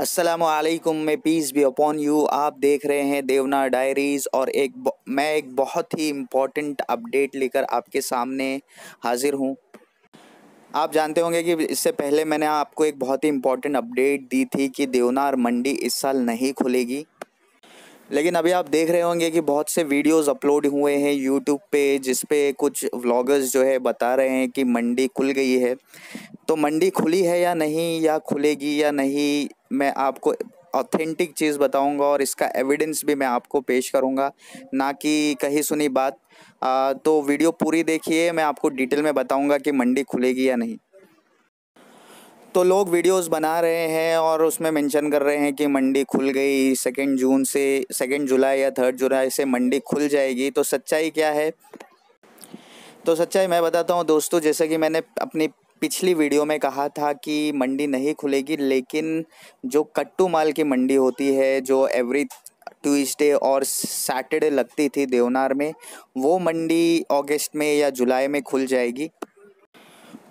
असलकुम मैं piece B upon you आप देख रहे हैं देवना डायरीज़ और एक मैं एक बहुत ही इम्पॉर्टेंट अपडेट लेकर आपके सामने हाज़िर हूँ आप जानते होंगे कि इससे पहले मैंने आपको एक बहुत ही इम्पॉर्टेंट अपडेट दी थी कि देवनार मंडी इस साल नहीं खुलेगी लेकिन अभी आप देख रहे होंगे कि बहुत से वीडियोस अपलोड हुए हैं यूट्यूब पे जिस पे कुछ व्लॉगर्स जो है बता रहे हैं कि मंडी खुल गई है तो मंडी खुली है या नहीं या खुलेगी या नहीं मैं आपको ऑथेंटिक चीज़ बताऊंगा और इसका एविडेंस भी मैं आपको पेश करूंगा ना कि कही सुनी बात आ, तो वीडियो पूरी देखिए मैं आपको डिटेल में बताऊँगा कि मंडी खुलेगी या नहीं तो लोग वीडियोस बना रहे हैं और उसमें मेंशन कर रहे हैं कि मंडी खुल गई सेकेंड जून से सेकेंड जुलाई या थर्ड जुलाई से मंडी खुल जाएगी तो सच्चाई क्या है तो सच्चाई मैं बताता हूँ दोस्तों जैसे कि मैंने अपनी पिछली वीडियो में कहा था कि मंडी नहीं खुलेगी लेकिन जो कट्टू माल की मंडी होती है जो एवरी ट्यूज़डे और सैटरडे लगती थी देवनार में वो मंडी अगस्त में या जुलाई में खुल जाएगी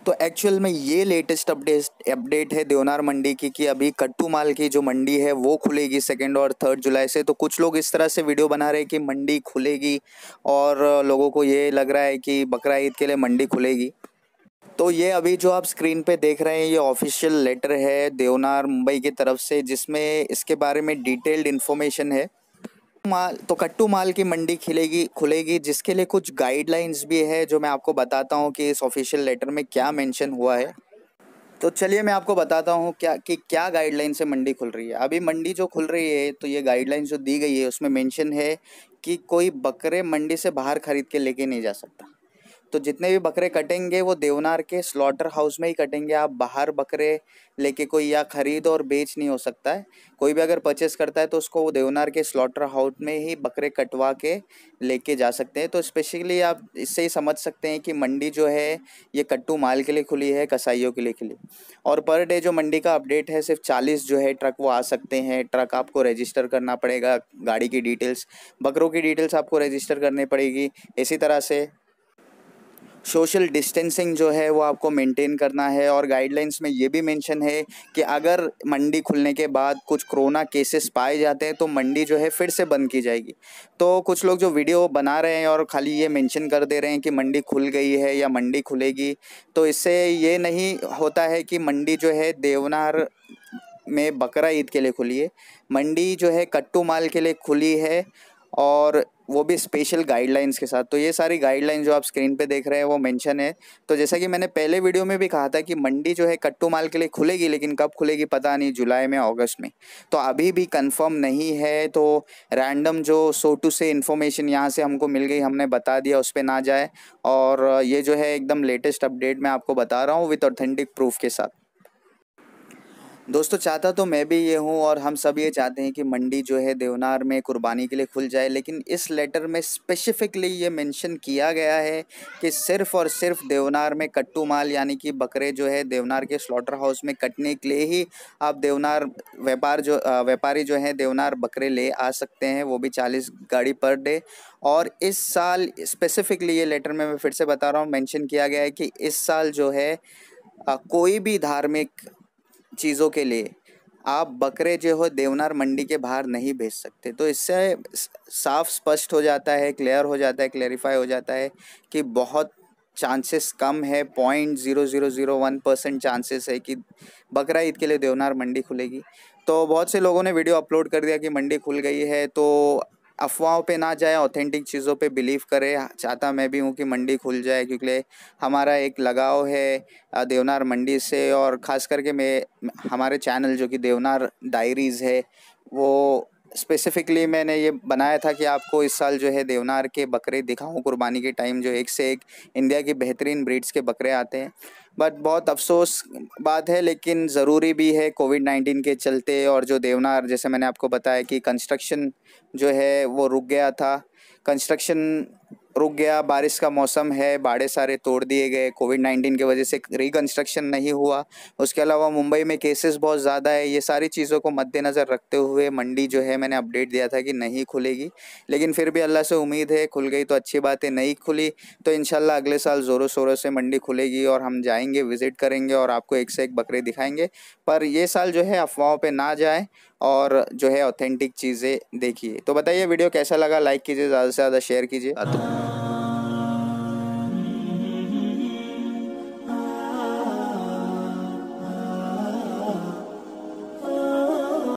तो एक्चुअल में ये लेटेस्ट अपडेट अपडेट है देवनार मंडी की कि अभी कट्टू माल की जो मंडी है वो खुलेगी सेकेंड और थर्ड जुलाई से तो कुछ लोग इस तरह से वीडियो बना रहे हैं कि मंडी खुलेगी और लोगों को ये लग रहा है कि बकरा ईद के लिए मंडी खुलेगी तो ये अभी जो आप स्क्रीन पे देख रहे हैं ये ऑफिशियल लेटर है देवनार मुंबई की तरफ से जिसमें इसके बारे में डिटेल्ड इन्फॉर्मेशन है माल तो कट्टू माल की मंडी खिलेगी खुलेगी जिसके लिए कुछ गाइडलाइंस भी है जो मैं आपको बताता हूँ कि इस ऑफिशियल लेटर में क्या मेंशन हुआ है तो चलिए मैं आपको बताता हूँ क्या कि क्या गाइडलाइन से मंडी खुल रही है अभी मंडी जो खुल रही है तो ये गाइडलाइन जो दी गई है उसमें मैंशन है कि कोई बकरे मंडी से बाहर खरीद के लेके नहीं जा सकता तो जितने भी बकरे कटेंगे वो देवनार के स्लॉटर हाउस में ही कटेंगे आप बाहर बकरे लेके कोई या खरीद और बेच नहीं हो सकता है कोई भी अगर परचेस करता है तो उसको वो देवनार के स्लॉटर हाउस में ही बकरे कटवा के लेके जा सकते हैं तो स्पेशली आप इससे ही समझ सकते हैं कि मंडी जो है ये कट्टू माल के लिए खुली है कसाईयों के लिए खुली और पर डे जो मंडी का अपडेट है सिर्फ चालीस जो है ट्रक वो आ सकते हैं ट्रक आपको रजिस्टर करना पड़ेगा गाड़ी की डिटेल्स बकरों की डिटेल्स आपको रजिस्टर करनी पड़ेगी इसी तरह से सोशल डिस्टेंसिंग जो है वो आपको मेंटेन करना है और गाइडलाइंस में ये भी मेंशन है कि अगर मंडी खुलने के बाद कुछ कोरोना केसेस पाए जाते हैं तो मंडी जो है फिर से बंद की जाएगी तो कुछ लोग जो वीडियो बना रहे हैं और खाली ये मेंशन कर दे रहे हैं कि मंडी खुल गई है या मंडी खुलेगी तो इससे ये नहीं होता है कि मंडी जो है देवनार में बकरा ईद के लिए खुली है मंडी जो है कट्टू माल के लिए खुली है और वो भी स्पेशल गाइडलाइंस के साथ तो ये सारी गाइडलाइन जो आप स्क्रीन पे देख रहे हैं वो मेंशन है तो जैसा कि मैंने पहले वीडियो में भी कहा था कि मंडी जो है कट्टू माल के लिए खुलेगी लेकिन कब खुलेगी पता नहीं जुलाई में अगस्त में तो अभी भी कंफर्म नहीं है तो रैंडम जो सो टू से इन्फॉर्मेशन यहाँ से हमको मिल गई हमने बता दिया उस पर ना जाए और ये जो है एकदम लेटेस्ट अपडेट मैं आपको बता रहा हूँ विथ ऑथेंटिक प्रूफ के साथ दोस्तों चाहता तो मैं भी ये हूँ और हम सब ये चाहते हैं कि मंडी जो है देवनार में कुर्बानी के लिए खुल जाए लेकिन इस लेटर में स्पेसिफिकली ये मेंशन किया गया है कि सिर्फ़ और सिर्फ देवनार में कट्टू माल यानी कि बकरे जो है देवनार के स्लॉटर हाउस में कटने के लिए ही आप देवनार व्यापार जो व्यापारी जो है देवनार बकरे ले आ सकते हैं वो भी चालीस गाड़ी पर डे और इस साल स्पेसिफिकली ये लेटर में मैं फिर से बता रहा हूँ मैंशन किया गया है कि इस साल जो है कोई भी धार्मिक चीज़ों के लिए आप बकरे जो हो देवनार मंडी के बाहर नहीं भेज सकते तो इससे साफ स्पष्ट हो जाता है क्लियर हो जाता है क्लैरिफाई हो जाता है कि बहुत चांसेस कम है point zero zero zero one percent chances है कि बकरा ईद के लिए देवनार मंडी खुलेगी तो बहुत से लोगों ने वीडियो अपलोड कर दिया कि मंडी खुल गई है तो अफवाहों पे ना जाए ऑथेंटिक चीज़ों पे बिलीव करे चाहता मैं भी हूँ कि मंडी खुल जाए क्योंकि हमारा एक लगाव है देवनार मंडी से और ख़ास करके मैं हमारे चैनल जो कि देवनार डायरीज़ है वो स्पेसिफिकली मैंने ये बनाया था कि आपको इस साल जो है देवनार के बकरे दिखाऊं कुर्बानी के टाइम जो एक से एक इंडिया के बेहतरीन ब्रीड्स के बकरे आते हैं बट बहुत अफसोस बात है लेकिन ज़रूरी भी है कोविड नाइन्टीन के चलते और जो देवनार जैसे मैंने आपको बताया कि कंस्ट्रक्शन जो है वो रुक गया था कंस्ट्रक्शन रुक गया बारिश का मौसम है बाड़े सारे तोड़ दिए गए कोविड नाइन्टीन की वजह से रिकन्स्ट्रक्शन नहीं हुआ उसके अलावा मुंबई में केसेस बहुत ज़्यादा है ये सारी चीज़ों को मद्देनज़र रखते हुए मंडी जो है मैंने अपडेट दिया था कि नहीं खुलेगी लेकिन फिर भी अल्लाह से उम्मीद है खुल गई तो अच्छी बात है नहीं खुली तो इन अगले साल ज़ोरों शोरों से मंडी खुलेगी और हम जाएंगे विज़िट करेंगे और आपको एक से एक बकरे दिखाएंगे पर ये साल जो है अफवाहों पर ना जाए और जो है ऑथेंटिक चीज़ें देखिए तो बताइए वीडियो कैसा लगा लाइक कीजिए ज़्यादा से ज़्यादा शेयर कीजिए